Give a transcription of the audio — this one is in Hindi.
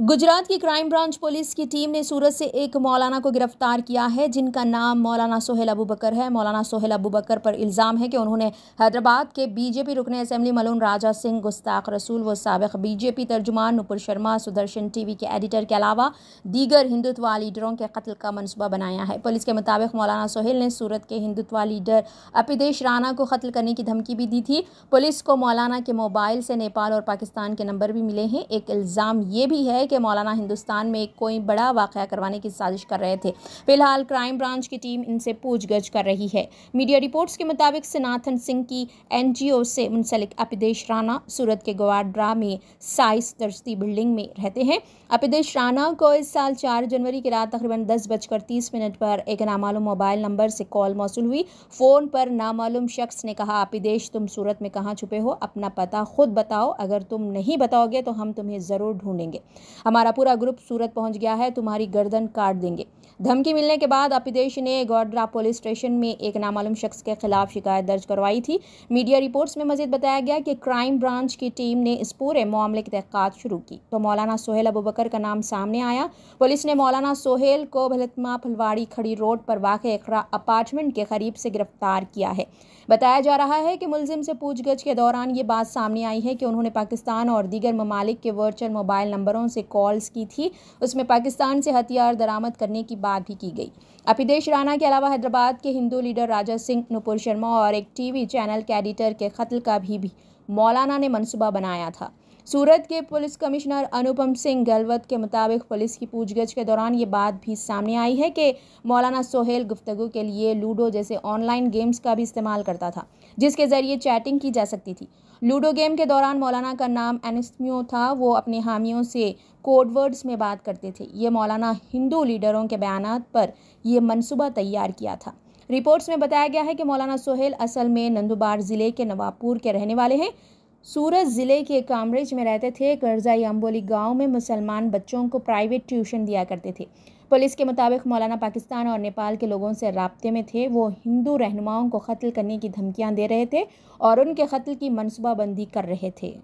गुजरात की क्राइम ब्रांच पुलिस की टीम ने सूरत से एक मौलाना को गिरफ्तार किया है जिनका नाम मौलाना सोहेल अबू बकर है मौलाना सोहेल अबू बकर पर इल्ज़ाम है कि उन्होंने हैदराबाद के बीजेपी रुकन असम्बली मलून राजा सिंह गुस्ताख रसूल व सबक बीजेपी तर्जुमान नुपुर शर्मा सुदर्शन टीवी के एडिटर के अलावा दीगर हिंदुत्वा लीडरों के कत्ल का मनसूबा बनाया है पुलिस के मुताबिक मौलाना सोहेल ने सूरत के हिंदुत्वा लीडर अपिदेश राना को कत्ल करने की धमकी भी दी थी पुलिस को मौलाना के मोबाइल से नेपाल और पाकिस्तान के नंबर भी मिले हैं एक इल्ज़ाम ये भी है कि मौलाना हिंदुस्तान में कोई बड़ा वाक़ करवाने की साजिश कर रहे थे फिलहाल क्राइम ब्रांच की टीम इनसे पूछगछ कर रही है मीडिया रिपोर्ट्स के मुताबिक सनाथन सिंह की एन से मुंसलिक अपिदेश राना सूरत के गवाड्रा में साइस दर्शती बिल्डिंग में रहते हैं अपिदेश राना को इस साल चार जनवरी की रात तकरीबन दस बजकर तीस मिनट पर एक नामालूम मोबाइल नंबर से कॉल मौसू हुई फ़ोन पर नामालूम शख्स ने कहा अपिदेश तुम सूरत में कहाँ छुपे हो अपना पता खुद बताओ अगर तुम नहीं बताओगे तो हम तुम्हें ज़रूर ढूंढेंगे हमारा पूरा ग्रुप सूरत पहुंच गया है तुम्हारी गर्दन काट देंगे धमकी मिलने के बाद अपिदेश ने गौड्रा पुलिस स्टेशन में एक नामालूम शख्स के खिलाफ शिकायत दर्ज करवाई थी मीडिया रिपोर्ट्स में मजीद बताया गया कि क्राइम ब्रांच की टीम ने इस पूरे मामले की तहकत शुरू की तो मौलाना सोहेल अबूबकर का नाम सामने आया पुलिस ने मौलाना सोहेल को भलतमा फुलवाड़ी खड़ी रोड पर वाक़ अपार्टमेंट के करीब से गिरफ्तार किया है बताया जा रहा है कि मुलजिम से पूछगछ के दौरान ये बात सामने आई है कि उन्होंने पाकिस्तान और दीगर ममालिक के वर्चुअल मोबाइल नंबरों से कॉल्स की थी उसमें पाकिस्तान से हथियार दरामद करने की बात भी की गई अपिदेश राणा के अलावा हैदराबाद के हिंदू लीडर राजा सिंह नुपुर शर्मा और एक टीवी चैनल के एडिटर के कत्ल का भी, भी मौलाना ने मनसूबा बनाया था सूरत के पुलिस कमिश्नर अनुपम सिंह गहलवत के मुताबिक पुलिस की पूछगछ के दौरान ये बात भी सामने आई है कि मौलाना सोहेल गुफ्तगु के लिए लूडो जैसे ऑनलाइन गेम्स का भी इस्तेमाल करता था जिसके ज़रिए चैटिंग की जा सकती थी लूडो गेम के दौरान मौलाना का नाम एनस्म्यो था वो अपने हामियों से कोडवर्ड्स में बात करते थे ये मौलाना हिंदू लीडरों के बयान पर यह मनसूबा तैयार किया था रिपोर्ट्स में बताया गया है कि मौलाना सोहेल असल में नंदुबार ज़िले के नवाबपुर के रहने वाले हैं सूरत ज़िले के कामरेज में रहते थे करजाई अम्बोली गांव में मुसलमान बच्चों को प्राइवेट ट्यूशन दिया करते थे पुलिस के मुताबिक मौलाना पाकिस्तान और नेपाल के लोगों से रबते में थे वो हिंदू रहनुमाओं को कत्ल करने की धमकियां दे रहे थे और उनके कत्ल की मनसूबाबंदी कर रहे थे